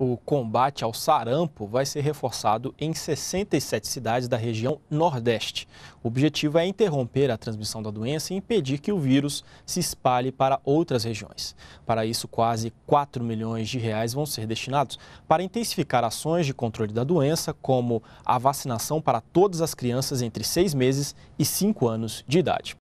O combate ao sarampo vai ser reforçado em 67 cidades da região Nordeste. O objetivo é interromper a transmissão da doença e impedir que o vírus se espalhe para outras regiões. Para isso, quase 4 milhões de reais vão ser destinados para intensificar ações de controle da doença, como a vacinação para todas as crianças entre 6 meses e 5 anos de idade.